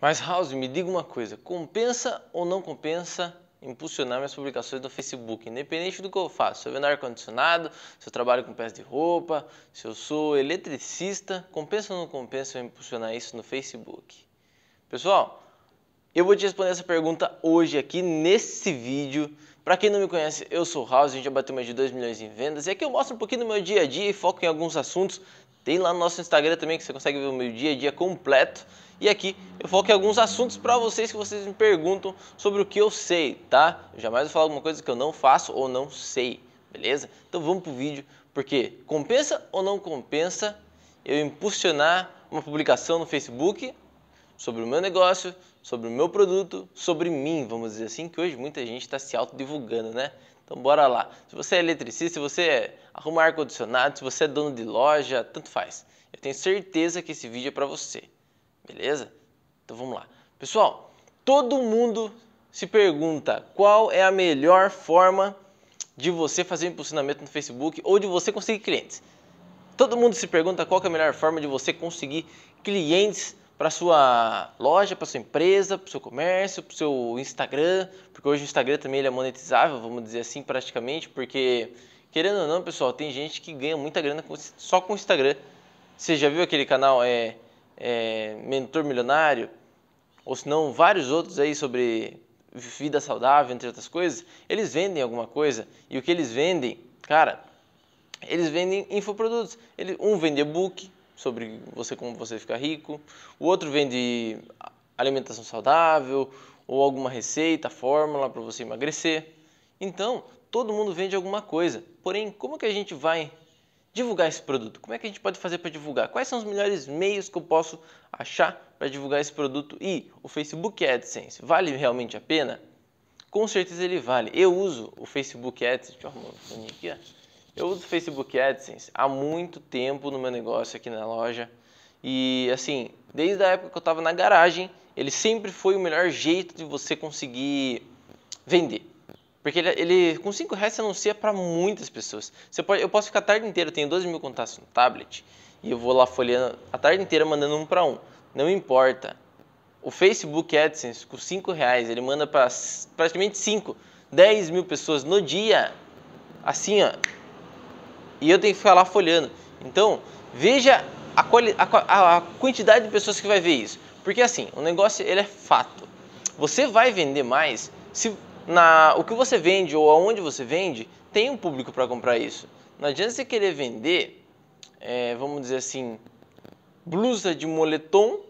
Mas House, me diga uma coisa, compensa ou não compensa impulsionar minhas publicações no Facebook, independente do que eu faço, se eu vendo ar-condicionado, se eu trabalho com peças de roupa, se eu sou eletricista, compensa ou não compensa eu impulsionar isso no Facebook? Pessoal, eu vou te responder essa pergunta hoje aqui nesse vídeo. Para quem não me conhece, eu sou o House, a gente já bateu mais de 2 milhões em vendas e aqui eu mostro um pouquinho do meu dia a dia e foco em alguns assuntos. Tem lá no nosso Instagram também que você consegue ver o meu dia a dia completo. E aqui eu foco em alguns assuntos para vocês que vocês me perguntam sobre o que eu sei, tá? Eu jamais vou falar alguma coisa que eu não faço ou não sei, beleza? Então vamos pro vídeo, porque compensa ou não compensa eu impulsionar uma publicação no Facebook sobre o meu negócio, sobre o meu produto, sobre mim, vamos dizer assim, que hoje muita gente está se autodivulgando, né? Então bora lá. Se você é eletricista, se você é arruma ar-condicionado, se você é dono de loja, tanto faz. Eu tenho certeza que esse vídeo é para você. Beleza? Então vamos lá. Pessoal, todo mundo se pergunta qual é a melhor forma de você fazer impulsionamento no Facebook ou de você conseguir clientes. Todo mundo se pergunta qual é a melhor forma de você conseguir clientes para sua loja, para sua empresa, para o seu comércio, para o seu Instagram, porque hoje o Instagram também ele é monetizável, vamos dizer assim, praticamente, porque querendo ou não, pessoal, tem gente que ganha muita grana só com o Instagram. Você já viu aquele canal é é, Mentor Milionário, ou se não vários outros aí sobre vida saudável, entre outras coisas, eles vendem alguma coisa. E o que eles vendem, cara, eles vendem infoprodutos. Ele, um vende e-book sobre você como você ficar rico, o outro vende alimentação saudável ou alguma receita, fórmula para você emagrecer. Então, todo mundo vende alguma coisa. Porém, como que a gente vai divulgar esse produto? Como é que a gente pode fazer para divulgar? Quais são os melhores meios que eu posso achar para divulgar esse produto? E o Facebook é AdSense vale realmente a pena? Com certeza ele vale. Eu uso o Facebook AdSense, deixa eu aqui, ó. Eu uso o Facebook AdSense há muito tempo no meu negócio aqui na loja. E assim, desde a época que eu estava na garagem, ele sempre foi o melhor jeito de você conseguir vender. Porque ele, ele, com 5 reais você anuncia para muitas pessoas. Você pode, eu posso ficar a tarde inteira, eu tenho 12 mil contatos no tablet, e eu vou lá folheando a tarde inteira mandando um para um. Não importa. O Facebook AdSense, com 5 reais, ele manda para praticamente 5, 10 mil pessoas no dia. Assim, ó. E eu tenho que ficar lá folhando. Então, veja a, quali, a, a quantidade de pessoas que vai ver isso. Porque assim, o negócio ele é fato. Você vai vender mais se na, o que você vende ou aonde você vende, tem um público para comprar isso. Não adianta você querer vender, é, vamos dizer assim, blusa de moletom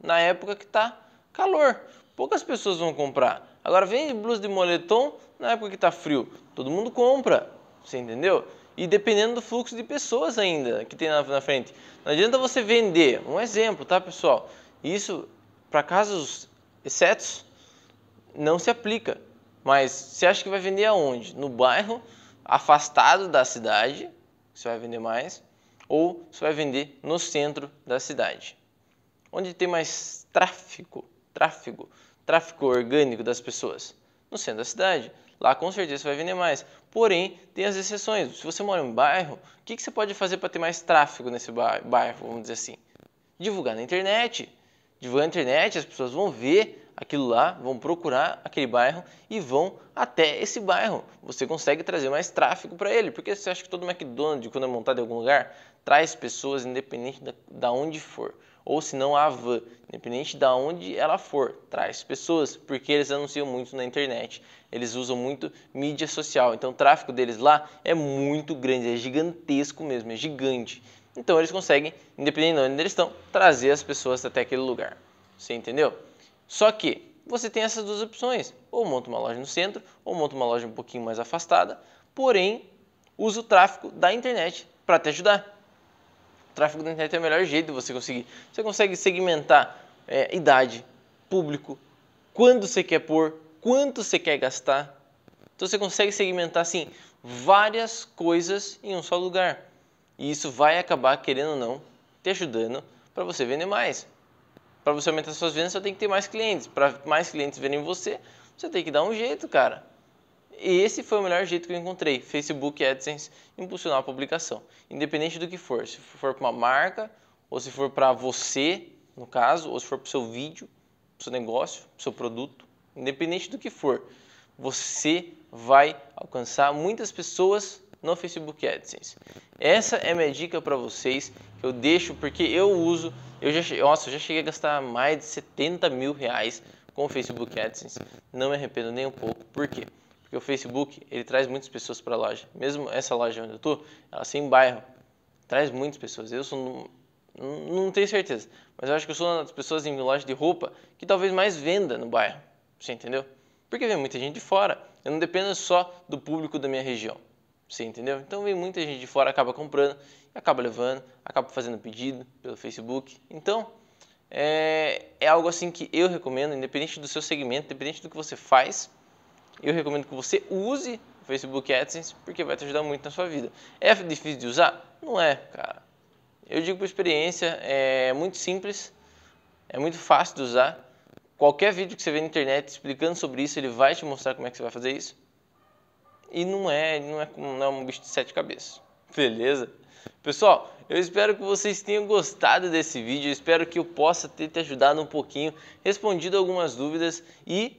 na época que está calor. Poucas pessoas vão comprar. Agora vende blusa de moletom na época que está frio. Todo mundo compra, você entendeu? E dependendo do fluxo de pessoas ainda que tem na, na frente. Não adianta você vender. Um exemplo, tá, pessoal? Isso para casos excetos não se aplica. Mas você acha que vai vender aonde? No bairro, afastado da cidade, você vai vender mais, ou você vai vender no centro da cidade. Onde tem mais tráfego, tráfego, tráfego orgânico das pessoas? No centro da cidade. Lá com certeza você vai vender mais. Porém, tem as exceções. Se você mora em um bairro, o que, que você pode fazer para ter mais tráfego nesse bairro, vamos dizer assim? Divulgar na internet, divulgar na internet, as pessoas vão ver aquilo lá, vão procurar aquele bairro e vão até esse bairro. Você consegue trazer mais tráfego para ele, porque você acha que todo McDonald's, quando é montado em algum lugar, traz pessoas independente da, da onde for. Ou se não a van, independente da onde ela for, traz pessoas, porque eles anunciam muito na internet. Eles usam muito mídia social, então o tráfego deles lá é muito grande, é gigantesco mesmo, é gigante. Então eles conseguem, independente de onde eles estão, trazer as pessoas até aquele lugar. Você entendeu? Só que você tem essas duas opções: ou monta uma loja no centro, ou monta uma loja um pouquinho mais afastada, porém usa o tráfego da internet para te ajudar tráfego da internet é o melhor jeito de você conseguir. Você consegue segmentar é, idade, público, quando você quer pôr, quanto você quer gastar. Então você consegue segmentar assim várias coisas em um só lugar. E isso vai acabar, querendo ou não, te ajudando para você vender mais. Para você aumentar suas vendas, você tem que ter mais clientes. Para mais clientes verem você, você tem que dar um jeito, cara. E esse foi o melhor jeito que eu encontrei. Facebook AdSense impulsionar a publicação. Independente do que for, se for para uma marca, ou se for para você, no caso, ou se for para o seu vídeo, para o seu negócio, para o seu produto, independente do que for, você vai alcançar muitas pessoas no Facebook AdSense. Essa é minha dica para vocês, que eu deixo porque eu uso, eu já, nossa, eu já cheguei a gastar mais de 70 mil reais com o Facebook AdSense. Não me arrependo nem um pouco. Por quê? Porque o Facebook, ele traz muitas pessoas para a loja. Mesmo essa loja onde eu tô, ela tem é um bairro, traz muitas pessoas. Eu sou não tenho certeza, mas eu acho que eu sou uma das pessoas em loja de roupa que talvez mais venda no bairro. Você entendeu? Porque vem muita gente de fora. Eu não dependo só do público da minha região. Você entendeu? Então vem muita gente de fora, acaba comprando, acaba levando, acaba fazendo pedido pelo Facebook. Então é, é algo assim que eu recomendo, independente do seu segmento, independente do que você faz eu recomendo que você use o Facebook AdSense porque vai te ajudar muito na sua vida. É difícil de usar? Não é, cara. Eu digo por experiência, é muito simples, é muito fácil de usar. Qualquer vídeo que você vê na internet explicando sobre isso, ele vai te mostrar como é que você vai fazer isso. E não é, não é, não é um bicho de sete cabeças. Beleza? Pessoal, eu espero que vocês tenham gostado desse vídeo, eu espero que eu possa ter te ajudado um pouquinho, respondido algumas dúvidas e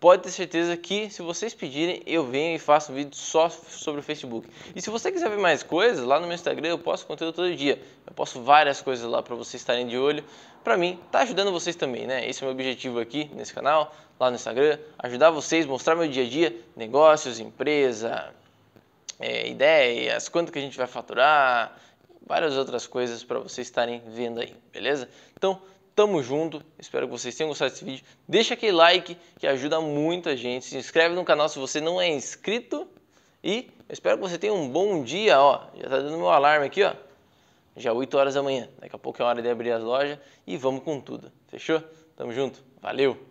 pode ter certeza que se vocês pedirem, eu venho e faço vídeo só sobre o Facebook. E se você quiser ver mais coisas, lá no meu Instagram eu posto conteúdo todo dia. Eu posto várias coisas lá para vocês estarem de olho. Para mim, tá ajudando vocês também, né? Esse é o meu objetivo aqui nesse canal, lá no Instagram, ajudar vocês, mostrar meu dia a dia, negócios, empresa, é, ideias, quanto que a gente vai faturar, várias outras coisas para vocês estarem vendo aí, beleza? Então, Tamo junto, espero que vocês tenham gostado desse vídeo. Deixa aquele like que ajuda muita gente. Se inscreve no canal se você não é inscrito. E espero que você tenha um bom dia, ó. Já tá dando meu alarme aqui, ó. Já 8 é horas da manhã. Daqui a pouco é hora de abrir as lojas e vamos com tudo. Fechou? Tamo junto. Valeu!